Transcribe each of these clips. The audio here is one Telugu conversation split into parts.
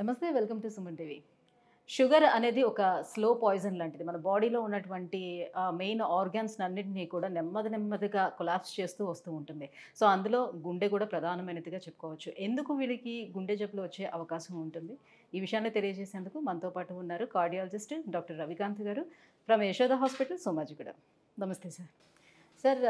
నమస్తే welcome to Suman TV sugar అనేది ఒక స్లో పాయిజన్ లాంటిది మన బాడీలో ఉన్నటువంటి మెయిన్ ఆర్గాన్స్ అన్నింటినీ కూడా నెమ్మది నెమ్మదిగా కొలాప్స్ చేస్తూ వస్తూ ఉంటుంది సో అందులో గుండె కూడా ప్రధానమైనదిగా చెప్పుకోవచ్చు ఎందుకు వీళ్ళకి గుండె జబ్బులు వచ్చే అవకాశం ఉంటుంది ఈ విషయాన్ని తెలియజేసేందుకు మనతో పాటు ఉన్నారు కార్డియాలజిస్ట్ డాక్టర్ రవికాంత్ గారు ఫ్రమ్ యశోద హాస్పిటల్ సోమాజిగూడ నమస్తే సార్ సార్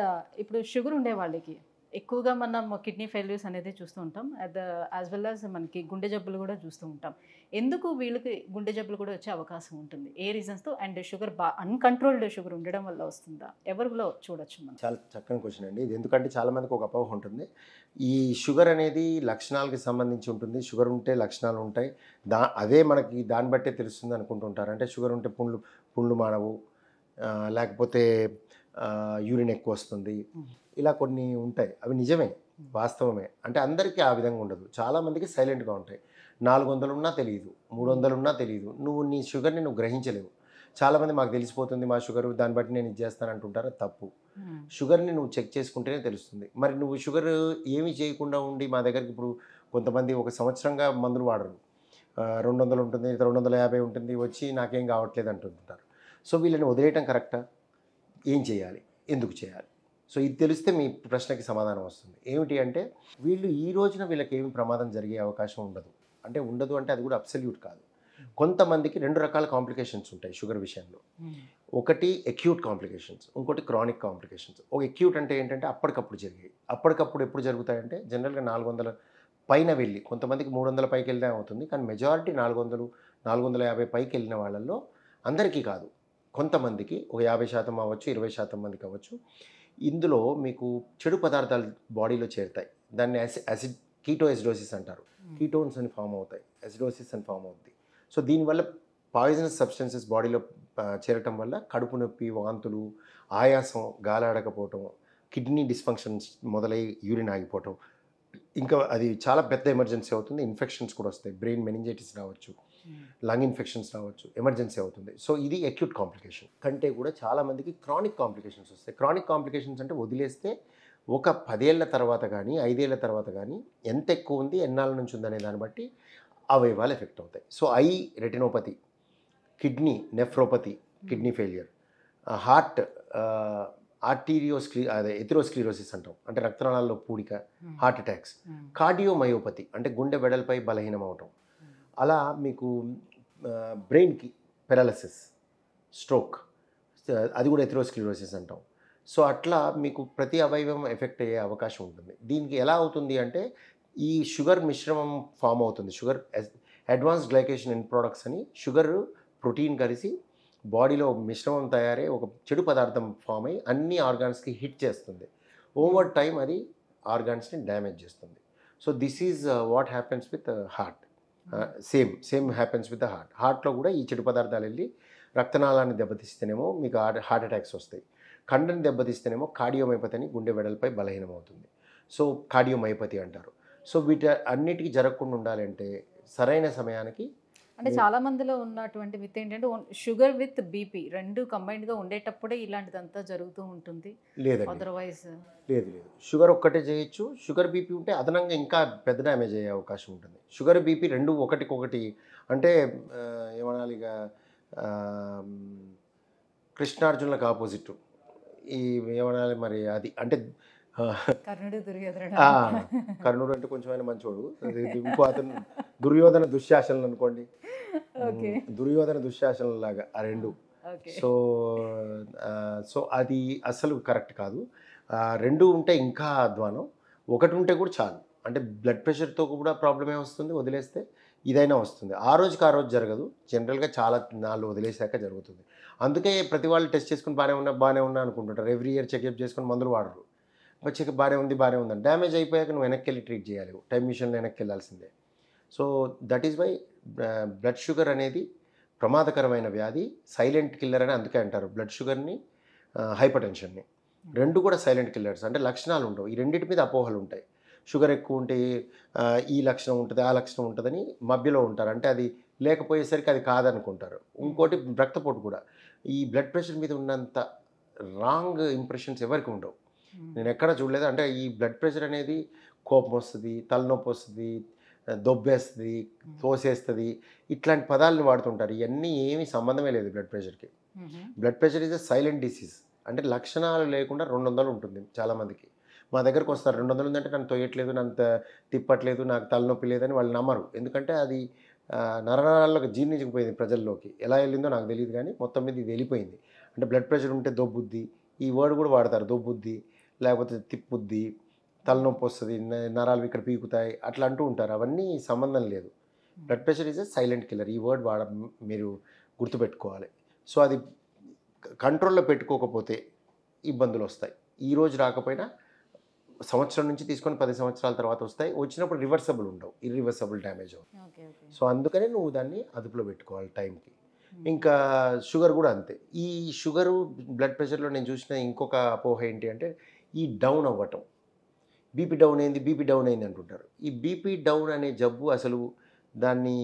ఇప్పుడు షుగర్ ఉండే వాళ్ళకి ఎక్కువగా మనం కిడ్నీ ఫెయిల్యూర్స్ అనేది చూస్తూ ఉంటాం అట్ యాజ్ వెల్ యాజ్ మనకి గుండె జబ్బులు కూడా చూస్తూ ఉంటాం ఎందుకు వీళ్ళకి గుండె జబ్బులు కూడా వచ్చే అవకాశం ఉంటుంది ఏ రీజన్స్తో అండ్ షుగర్ బా అన్కంట్రోల్డ్ షుగర్ ఉండడం వల్ల వస్తుందా ఎవరిలో చూడొచ్చు మనం చాలా చక్కని క్వశ్చన్ అండి ఇది ఎందుకంటే చాలామందికి ఒక అపోహ ఉంటుంది ఈ షుగర్ అనేది లక్షణాలకి సంబంధించి ఉంటుంది షుగర్ ఉంటే లక్షణాలు ఉంటాయి దా అదే మనకి దాన్ని బట్టే తెలుస్తుంది అనుకుంటుంటారు అంటే షుగర్ ఉంటే పుండ్లు పుండ్లు మానవు లేకపోతే యూరిన్ ఎక్కువ వస్తుంది ఇలా కొన్ని ఉంటాయి అవి నిజమే వాస్తవమే అంటే అందరికీ ఆ విధంగా ఉండదు చాలామందికి సైలెంట్గా ఉంటాయి నాలుగు వందలు ఉన్నా తెలియదు మూడు వందలు ఉన్నా తెలియదు నువ్వు నీ షుగర్ని నువ్వు గ్రహించలేవు చాలామంది మాకు తెలిసిపోతుంది మా షుగర్ దాన్ని బట్టి నేను చేస్తాను అంటుంటారు తప్పు షుగర్ని నువ్వు చెక్ చేసుకుంటేనే తెలుస్తుంది మరి నువ్వు షుగర్ ఏమి చేయకుండా ఉండి మా దగ్గరికి ఇప్పుడు కొంతమంది ఒక సంవత్సరంగా మందులు వాడరు రెండు వందలు ఉంటుంది రెండు వందల యాభై ఉంటుంది వచ్చి నాకేం కావట్లేదు అంటుంటారు సో వీళ్ళని వదిలేయటం కరెక్టా ఏం చేయాలి ఎందుకు చేయాలి సో ఇది తెలిస్తే మీ ప్రశ్నకి సమాధానం వస్తుంది ఏమిటి అంటే వీళ్ళు ఈ రోజున వీళ్ళకి ఏమి ప్రమాదం జరిగే అవకాశం ఉండదు అంటే ఉండదు అంటే అది కూడా అబ్సల్యూట్ కాదు కొంతమందికి రెండు రకాల కాంప్లికేషన్స్ ఉంటాయి షుగర్ విషయంలో ఒకటి ఎక్యూట్ కాంప్లికేషన్స్ ఇంకోటి క్రానిక్ కాంప్లికేషన్స్ ఒక ఎక్యూట్ అంటే ఏంటంటే అప్పటికప్పుడు జరిగాయి అప్పటికప్పుడు ఎప్పుడు జరుగుతాయంటే జనరల్గా నాలుగు వందల పైన వెళ్ళి కొంతమందికి మూడు వందల పైకి వెళ్ళినా అవుతుంది కానీ మెజారిటీ నాలుగు వందలు నాలుగు వందల యాభై పైకి వెళ్ళిన వాళ్ళల్లో అందరికీ కాదు కొంతమందికి ఒక యాభై శాతం అవ్వచ్చు ఇరవై శాతం మందికి అవ్వచ్చు ఇందులో మీకు చెడు పదార్థాలు బాడీలో చేరుతాయి దాన్ని యాసిడ్ కీటో ఎసిడోసిస్ అంటారు కీటోన్స్ అని ఫామ్ అవుతాయి ఎసిడోసిస్ అని ఫామ్ అవుతుంది సో దీనివల్ల పాయిజనస్ సబ్స్టెన్సెస్ బాడీలో చేరటం వల్ల కడుపు నొప్పి వాంతులు ఆయాసం గాలాడకపోవటం కిడ్నీ డిస్ఫంక్షన్స్ మొదలై యూరిన్ ఆగిపోవటం ఇంకా అది చాలా పెద్ద ఎమర్జెన్సీ అవుతుంది ఇన్ఫెక్షన్స్ కూడా వస్తాయి బ్రెయిన్ మెనింజైటిస్ రావచ్చు లంగ్ ఇన్ఫెక్షన్స్ రావచ్చు ఎమర్జెన్సీ అవుతుంది సో ఇది అక్యూట్ కాంప్లికేషన్ కంటే కూడా చాలామందికి క్రానిక్ కాంప్లికేషన్స్ వస్తాయి క్రానిక్ కాంప్లికేషన్స్ అంటే వదిలేస్తే ఒక పదేళ్ల తర్వాత కానీ ఐదేళ్ల తర్వాత కానీ ఎంత ఎక్కువ ఉంది ఎన్నాళ్ళ నుంచి ఉందనే దాన్ని బట్టి అవయవాలు ఎఫెక్ట్ అవుతాయి so eye retinopathy kidney nephropathy kidney failure heart arteriosclerosis అదే ఎథిరోస్క్లీరోసిస్ అంటాం అంటే రక్తనాళాల్లో పూడిక హార్ట్ అటాక్స్ కార్డియోమయోపతి అంటే గుండె వెడల్పై బలహీనం అవటం అలా మీకు బ్రెయిన్కి పెరాలసిస్ స్ట్రోక్ అది కూడా ఎథ్రోస్క్లిరోసిస్ అంటాం సో అట్లా మీకు ప్రతి అవయవం ఎఫెక్ట్ అయ్యే అవకాశం ఉంటుంది దీనికి ఎలా అవుతుంది అంటే ఈ షుగర్ మిశ్రమం ఫామ్ అవుతుంది sugar advance glycation in products అని షుగర్ ప్రోటీన్ కలిసి బాడీలో మిశ్రమం తయారై ఒక చెడు పదార్థం ఫామ్ అయ్యి అన్ని ఆర్గాన్స్కి హిట్ చేస్తుంది ఓవర్ టైం అది ఆర్గాన్స్ని డ్యామేజ్ చేస్తుంది so this is what happens with heart same same happens with the heart హార్ట్లో కూడా ఈ చెడు పదార్థాలు వెళ్ళి రక్తనాళాన్ని దెబ్బతీస్తేనేమో మీకు హార్ట్ హార్ట్ అటాక్స్ వస్తాయి కండని దెబ్బతీస్తేనేమో కార్డియోమైపతిని గుండె వెడల్పై బలహీనం అవుతుంది సో కార్డియోమైపతి అంటారు సో వీటి అన్నిటికీ జరగకుండా ఉండాలంటే సరైన సమయానికి అంటే చాలా మందిలో ఉన్నటువంటి విత్ ఏంటంటే షుగర్ విత్ బీపీ రెండు కంబైన్డ్ గా ఉండేటప్పుడే ఇలాంటిదంతా జరుగుతూ ఉంటుంది లేదు అదర్వైజ్ లేదు లేదు షుగర్ ఒక్కటే చేయొచ్చు షుగర్ బీపీ ఉంటే అదనంగా ఇంకా పెద్ద డ్యామేజ్ అయ్యే అవకాశం ఉంటుంది షుగర్ బీపీ రెండు ఒకటికొకటి అంటే ఏమనాలి కృష్ణార్జునులకు ఆపోజిట్ ఈ ఏమనాలి మరి అది అంటే కర్ణుడు కర్ణుడు అంటే కొంచెం ఆయన మంచోడు ఇంకో అతను దుర్యోధన దుశ్శాసనలు అనుకోండి దుర్యోధన దుశ్శాసనం లాగా ఆ రెండు సో సో అది అసలు కరెక్ట్ కాదు రెండు ఉంటే ఇంకా అధ్వానం ఒకటి ఉంటే కూడా చాలు అంటే బ్లడ్ ప్రెషర్తో కూడా ప్రాబ్లమే వస్తుంది వదిలేస్తే ఇదైనా వస్తుంది ఆ రోజుకి ఆ రోజు జరగదు జనరల్గా చాలా నాలుగు వదిలేసాక జరుగుతుంది అందుకే ప్రతి వాళ్ళు టెస్ట్ చేసుకుని బాగానే ఉన్నా బాగానే ఉన్నా అనుకుంటుంటారు ఎవ్రీ ఇయర్ చెకప్ చేసుకుని మందులు వాడరు చెక్ బాగానే ఉంది బాగానే ఉందని డ్యామేజ్ అయిపోయాక నువ్వు వెనక్కి వెళ్ళి ట్రీట్ చేయాలి టైం మిషన్లో వెనక్కి వెళ్ళాల్సిందే so that is why blood sugar అనేది ప్రమాదకరమైన వ్యాధి సైలెంట్ కిల్లర్ అని అందుకే అంటారు బ్లడ్ షుగర్ని హైపర్ టెన్షన్ని రెండు కూడా సైలెంట్ కిల్లర్స్ అంటే లక్షణాలు ఉండవు ఈ రెండింటి మీద అపోహలు ఉంటాయి షుగర్ ఎక్కువ ఉంటే ఈ లక్షణం ఉంటుంది ఆ లక్షణం ఉంటుందని మధ్యలో ఉంటారు అంటే అది లేకపోయేసరికి అది కాదనుకుంటారు ఇంకోటి రక్తపోటు కూడా ఈ బ్లడ్ ప్రెషర్ మీద ఉన్నంత రాంగ్ ఇంప్రెషన్స్ ఎవరికి ఉండవు నేను ఎక్కడ చూడలేదు అంటే ఈ బ్లడ్ ప్రెషర్ అనేది కోపం వస్తుంది తలనొప్పి వస్తుంది దొబ్బేస్తుంది తోసేస్తుంది ఇట్లాంటి పదాలను వాడుతుంటారు ఇవన్నీ ఏమీ సంబంధమే లేదు బ్లడ్ ప్రెషర్కి blood pressure is a silent disease అంటే లక్షణాలు లేకుండా రెండు వందలు ఉంటుంది చాలామందికి మా దగ్గరకు వస్తారు రెండు వందలు ఉందంటే నన్ను తొయ్యట్లేదు నన్ను తిప్పట్లేదు నాకు తలనొప్పి లేదని వాళ్ళు నమ్మరు ఎందుకంటే అది నరనరాల్లోకి జీర్ణించకపోయింది ప్రజల్లోకి ఎలా వెళ్ళిందో నాకు తెలియదు కానీ మొత్తం మీద ఇది వెళ్ళిపోయింది అంటే బ్లడ్ ప్రెషర్ ఉంటే దొబ్బుద్ది ఈ వర్డ్ కూడా వాడతారు దొబ్బుద్ది లేకపోతే తిప్పుద్ది తలనొప్పి వస్తుంది నరాలు ఇక్కడ పీకుతాయి అట్లా అంటూ ఉంటారు అవన్నీ సంబంధం లేదు blood pressure is a silent killer ఈ వర్డ్ వాడ మీరు గుర్తుపెట్టుకోవాలి సో అది కంట్రోల్లో పెట్టుకోకపోతే ఇబ్బందులు వస్తాయి ఈరోజు రాకపోయినా సంవత్సరం నుంచి తీసుకొని పది సంవత్సరాల తర్వాత వస్తాయి వచ్చినప్పుడు రివర్సబుల్ ఉండవు ఇర్రివర్సబుల్ డ్యామేజ్ సో అందుకనే నువ్వు దాన్ని అదుపులో పెట్టుకోవాలి టైంకి hmm. ఇంకా షుగర్ కూడా అంతే ఈ షుగరు బ్లడ్ ప్రెషర్లో నేను చూసిన ఇంకొక అపోహ ఏంటి అంటే ఈ డౌన్ అవ్వటం బీపీ డౌన్ అయింది బీపీ డౌన్ అయింది అంటుంటారు ఈ బీపీ డౌన్ అనే జబ్బు అసలు దాన్ని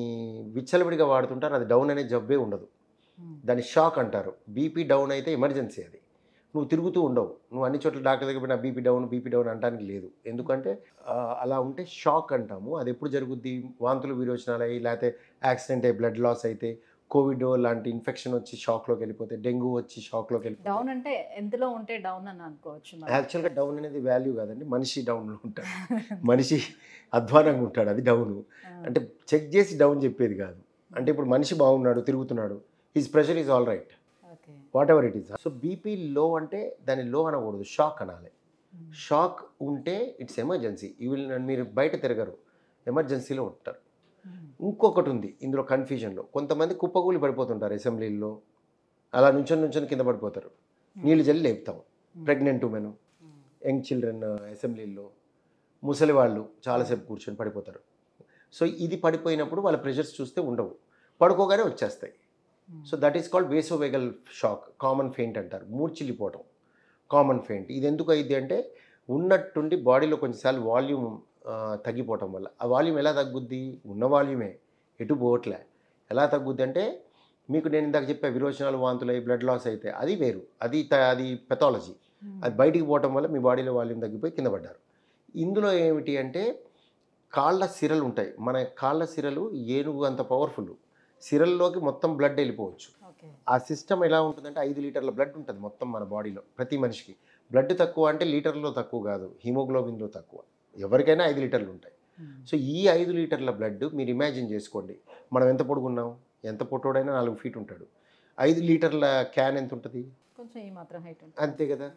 విచ్చలవిడిగా వాడుతుంటారు అది డౌన్ అనే జబ్బే ఉండదు దాన్ని షాక్ అంటారు బీపీ డౌన్ అయితే ఎమర్జెన్సీ అది నువ్వు తిరుగుతూ ఉండవు నువ్వు అన్ని చోట్ల డాక్టర్ దగ్గర పోయినా బీపీ డౌన్ బీపీ డౌన్ అంటానికి లేదు ఎందుకంటే అలా ఉంటే షాక్ అంటాము అది ఎప్పుడు జరుగుద్ది వాంతులు విరోచనాలు అయ్యి లేకపోతే యాక్సిడెంట్ అయ్యి బ్లడ్ లాస్ అయితే కోవిడ్ లాంటి ఇన్ఫెక్షన్ వచ్చి షాక్లోకి వెళ్ళిపోతే డెంగ్యూ వచ్చి షాక్లోకి వెళ్ళిపోతే డౌన్ అంటే ఎంతలో ఉంటే డౌన్ అని అనుకోవచ్చు యాక్చువల్గా డౌన్ అనేది వాల్యూ కాదండి మనిషి డౌన్లో ఉంటాడు మనిషి అధ్వానంగా ఉంటాడు అది డౌన్ అంటే చెక్ చేసి డౌన్ చెప్పేది కాదు అంటే ఇప్పుడు మనిషి బాగున్నాడు తిరుగుతున్నాడు his pressure is all right whatever it is so BP low అంటే దాన్ని లో అనకూడదు షాక్ అనాలి షాక్ ఉంటే ఇట్స్ ఎమర్జెన్సీ ఈ విల్ మీరు బయట తిరగరు ఎమర్జెన్సీలో ఉంటారు ఇంకొకటి ఉంది ఇందులో కన్ఫ్యూజన్లో కొంతమంది కుప్పకూలి పడిపోతుంటారు అసెంబ్లీల్లో అలా నుంచొని నుంచొని కింద పడిపోతారు నీళ్ళు జల్లి లేపుతాం ప్రెగ్నెంట్ ఉమెన్ యంగ్ చిల్డ్రన్ అసెంబ్లీల్లో ముసలి వాళ్ళు చాలాసేపు కూర్చొని పడిపోతారు సో ఇది పడిపోయినప్పుడు వాళ్ళ ప్రెషర్స్ చూస్తే ఉండవు పడుకోగానే వచ్చేస్తాయి so that is called vasovagal shock common faint అంటారు మూర్చిల్లిపోవటం కామన్ ఫెయింట్ ఇది ఎందుకు అయింది అంటే ఉన్నట్టుండి బాడీలో కొంచెంసార్లు వాల్యూమ్ తగ్గిపోవటం వల్ల ఆ వాల్యూమ్ ఎలా తగ్గుద్ది ఉన్న వాల్యూమే ఎటు పోవట్లే ఎలా తగ్గుద్ది అంటే మీకు నేను ఇందాక చెప్పే విరోచనాలు వాంతులు బ్లడ్ లాస్ అయితే అది వేరు అది అది పెథాలజీ hmm. అది బయటికి పోవటం వల్ల మీ బాడీలో వాల్యూమ్ తగ్గిపోయి కింద పడ్డారు ఇందులో ఏమిటి అంటే కాళ్ళ సిరలు ఉంటాయి మన కాళ్ళ సిరలు ఏనుగు అంత పవర్ఫుల్ సిరల్లోకి మొత్తం బ్లడ్ వెళ్ళిపోవచ్చు ఆ సిస్టమ్ ఎలా ఉంటుందంటే ఐదు లీటర్ల బ్లడ్ ఉంటుంది మొత్తం మన బాడీలో ప్రతి మనిషికి బ్లడ్ తక్కువ అంటే లీటర్లో తక్కువ కాదు హిమోగ్లోబిన్లో తక్కువ ఎవరికైనా ఐదు లీటర్లు ఉంటాయి సో ఈ ఐదు లీటర్ల బ్లడ్ మీరు ఇమాజిన్ చేసుకోండి మనం ఎంత పొడుగున్నాం ఎంత పొట్టోడైనా నాలుగు ఫీట్ ఉంటాడు ఐదు లీటర్ల క్యాన్ ఎంత ఉంటుంది అంతే కదా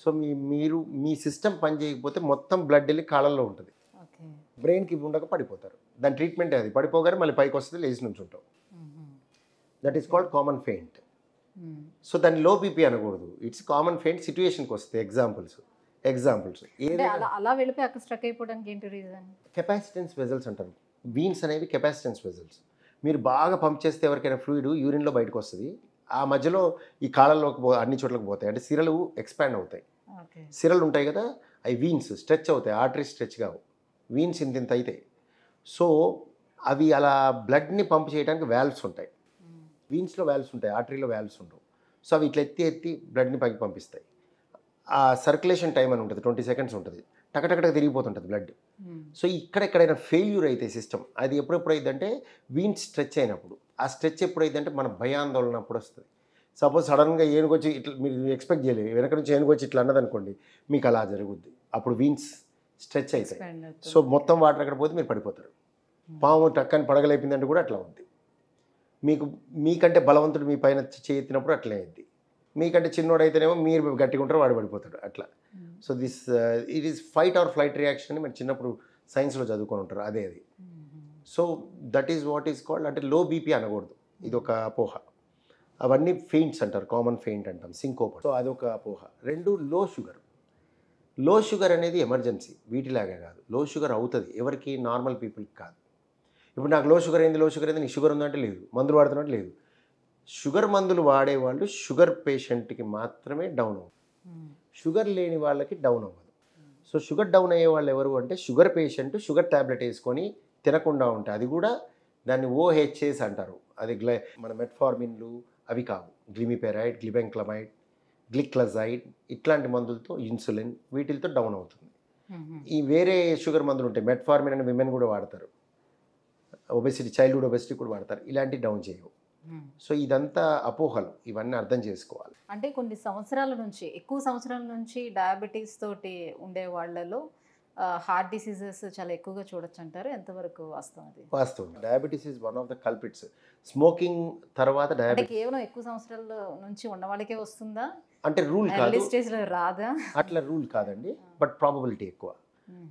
సో మీ మీరు మీ సిస్టమ్ పనిచేయకపోతే మొత్తం బ్లడ్ వెళ్ళి కాళ్ళల్లో ఉంటుంది బ్రెయిన్కి ఉండక పడిపోతారు దాని ట్రీట్మెంట్ అది పడిపోగానే మళ్ళీ పైకి వస్తుంది లేచి నుంచి ఉంటాం that is called common faint so దాన్ని లో బీపీ అనకూడదు ఇట్స్ కామన్ ఫెయింట్ సిచ్యువేషన్కి వస్తుంది ఎగ్జాంపుల్స్ ఎగ్జాంపుల్స్ అలా వెళ్ళిపోయి అక్కడ స్ట్రక్ అయిపోవడానికి ఏంటి రీజన్ కెపాసిటెన్స్ వెజల్స్ అంటారు వీన్స్ అనేవి కెపాసిటెన్స్ వెజల్స్ మీరు బాగా పంప్ చేస్తే ఎవరికైనా ఫ్లూయిడ్ యూరిన్లో బయటకు వస్తుంది ఆ మధ్యలో ఈ కాళ్ళలోకి పో అన్ని చోట్లకు పోతాయి అంటే సిరలు ఎక్స్పాండ్ అవుతాయి సిరలు ఉంటాయి కదా అవి వీన్స్ స్ట్రెచ్ అవుతాయి ఆర్టరీ స్ట్రెచ్ కావు వీన్స్ ఇంత ఇంత అయితే సో అవి అలా బ్లడ్ని పంప్ చేయడానికి వ్యాల్వ్స్ ఉంటాయి వీన్స్లో వ్యాల్వ్స్ ఉంటాయి ఆర్టరీలో వ్యాల్వ్స్ ఉండవు సో అవి ఇట్లా ఎత్తి ఎత్తి బ్లడ్ని పైకి పంపిస్తాయి ఆ సర్క్యులేషన్ టైం అని ఉంటుంది ట్వంటీ సెకండ్స్ ఉంటుంది టకటకటక తిరిగిపోతుంటుంది బ్లడ్ hmm. సో ఇక్కడ ఎక్కడైనా ఫెయిల్యూర్ అయితే సిస్టమ్ అది ఎప్పుడెప్పుడు అయిందంటే వీన్ స్ట్రెచ్ అయినప్పుడు ఆ స్ట్రెచ్ ఎప్పుడైందంటే మన భయాందోళన అప్పుడు వస్తుంది సపోజ్ సడన్గా ఏనుకొచ్చి ఇట్లా మీరు ఎక్స్పెక్ట్ చేయలేదు వెనక నుంచి ఏనుగొచ్చి ఇట్లా అన్నది అనుకోండి మీకు అలా జరుగుద్ది అప్పుడు వీన్స్ స్ట్రెచ్ అవుతాయి సో మొత్తం వాటర్ అక్కడ పోతే మీరు పడిపోతారు hmm. పాము టక్కని పడగలైపోయిందంటే కూడా అట్లా ఉంది మీకు మీకంటే బలవంతుడు మీ పైన చేయెత్తినప్పుడు అట్లే అయింది మీకంటే చిన్నోడైతేనేమో మీరు గట్టిగా ఉంటారు వాడు పడిపోతాడు అట్లా so this it is fight or flight reaction అని మీరు చిన్నప్పుడు సైన్స్లో చదువుకొని ఉంటారు అదే అది so that is what is called అంటే లో బీపీ అనకూడదు ఇది ఒక అపోహ అవన్నీ ఫెయింట్స్ అంటారు కామన్ ఫెయింట్ అంటాం సింకోప సో అదొక అపోహ రెండు లో షుగర్ లో షుగర్ అనేది ఎమర్జెన్సీ వీటిలాగే కాదు లో షుగర్ అవుతుంది ఎవరికి నార్మల్ పీపుల్కి కాదు ఇప్పుడు నాకు లో షుగర్ అయింది లో షుగర్ అయింది నీకు షుగర్ ఉందంటే లేదు మందులు వాడుతున్నట్టు లేదు షుగర్ మందులు వాడేవాళ్ళు షుగర్ పేషెంట్కి మాత్రమే డౌన్ అవ్వదు షుగర్ లేని వాళ్ళకి డౌన్ అవ్వదు సో షుగర్ డౌన్ అయ్యే వాళ్ళు ఎవరు అంటే షుగర్ పేషెంట్ షుగర్ ట్యాబ్లెట్ వేసుకొని తినకుండా ఉంటాయి అది కూడా దాన్ని ఓహెచ్ఎస్ అంటారు అది గ్లై మన మెట్ఫార్మిన్లు అవి కావు గ్లిమిపెరైడ్ గ్లిబెంక్లమైడ్ గ్లిక్లజైడ్ ఇట్లాంటి మందులతో ఇన్సులిన్ వీటితో డౌన్ అవుతుంది ఈ వేరే షుగర్ మందులు ఉంటాయి మెట్ఫార్మిన్ అని విమెన్ కూడా వాడతారు ఒబెసిటీ చైల్డ్హుడ్ ఒబెసిటీ కూడా వాడతారు ఇలాంటివి డౌన్ చేయవు సో ఇదంతా అపోహలు ఇవన్నీ అర్థం చేసుకోవాలి అంటే కొన్ని సంవత్సరాల నుంచి ఎక్కువ సంవత్సరాల నుంచి డయాబెటీస్ తోటి ఉండే వాళ్ళలో హార్ట్ డిసీజెస్ చాలా ఎక్కువగా చూడొచ్చు అంటారు ఎంతవరకు వాస్తవం అది వాస్తవం diabetes is one of the culprits smoking తర్వాత డయాబెటీస్ కేవలం ఎక్కువ సంవత్సరాల నుంచి ఉన్న వాళ్ళకే వస్తుందా అంటే రూల్ కాదు స్టేజ్లో రాదా అట్లా రూల్ కాదండి బట్ ప్రాబబిలిటీ ఎక్కువ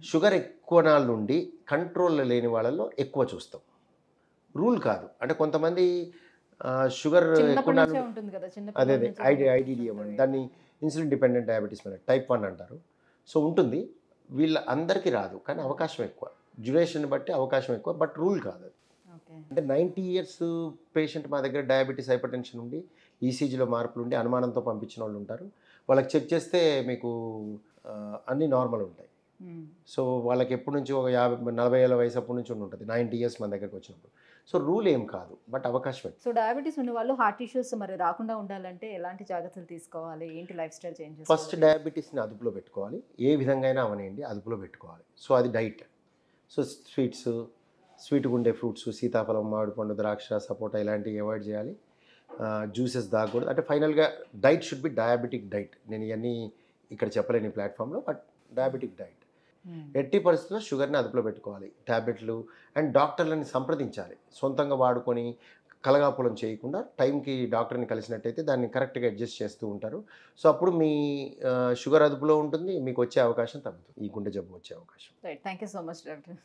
షుగర్ ఎక్కువ నాళ్ళ నుండి కంట్రోల్ లేని వాళ్ళలో ఎక్కువ చూస్తాం రూల్ కాదు అంటే కొంతమంది షుగర్ ఎక్కువ అదే అదే ఐడి ఐడిడిఎం అండి దాన్ని ఇన్సులిన్ డిపెండెంట్ డయాబెటీస్ మన టైప్ వన్ అంటారు సో ఉంటుంది వీళ్ళ అందరికీ రాదు కానీ అవకాశం ఎక్కువ డ్యూరేషన్ బట్టి అవకాశం ఎక్కువ బట్ రూల్ కాదు అది అంటే నైంటీ ఇయర్స్ పేషెంట్ మా దగ్గర డయాబెటీస్ హైపర్ టెన్షన్ ఉండి ఈసీజీలో మార్పులు ఉండి అనుమానంతో పంపించిన వాళ్ళు ఉంటారు వాళ్ళకి చెక్ చేస్తే మీకు అన్నీ నార్మల్ ఉంటాయి సో వాళ్ళకి ఎప్పటి నుంచి ఒక యాభై నలభై ఏళ్ళ వయసు అప్పటి నుంచి ఉండి ఉంటుంది నైంటీ ఇయర్స్ మన దగ్గరకు వచ్చినప్పుడు సో రూల్ ఏం కాదు బట్ అవకాశం సో డయాబెటీస్ ఉన్న వాళ్ళు హార్ట్ ఇష్యూస్ మరి రాకుండా ఉండాలంటే ఎలాంటి జాగ్రత్తలు తీసుకోవాలి ఏంటి లైఫ్ స్టైల్ చేంజ్ ఫస్ట్ డయాబెటీస్ని అదుపులో పెట్టుకోవాలి ఏ విధంగా అయినా అవనేయండి అదుపులో పెట్టుకోవాలి సో అది డైట్ సో స్వీట్స్ స్వీట్గా ఉండే ఫ్రూట్స్ సీతాఫలం మామిడి పండు ద్రాక్ష సపోటా ఇలాంటివి అవాయిడ్ చేయాలి జ్యూసెస్ దాగకూడదు అంటే ఫైనల్గా diet should be diabetic diet నేను ఇవన్నీ ఇక్కడ చెప్పలేని ప్లాట్ఫామ్లో బట్ డయాబెటిక్ డైట్ Hmm. ఎట్టి పరిస్థితుల్లో షుగర్ని అదుపులో పెట్టుకోవాలి ట్యాబ్లెట్లు అండ్ డాక్టర్లని సంప్రదించాలి సొంతంగా వాడుకొని కలగాపులం చేయకుండా టైంకి డాక్టర్ని కలిసినట్టయితే దాన్ని కరెక్ట్గా అడ్జస్ట్ చేస్తూ ఉంటారు సో అప్పుడు మీ షుగర్ అదుపులో ఉంటుంది మీకు వచ్చే అవకాశం తగ్గుతుంది ఈ గుండె జబ్బు వచ్చే అవకాశం thank you so much doctor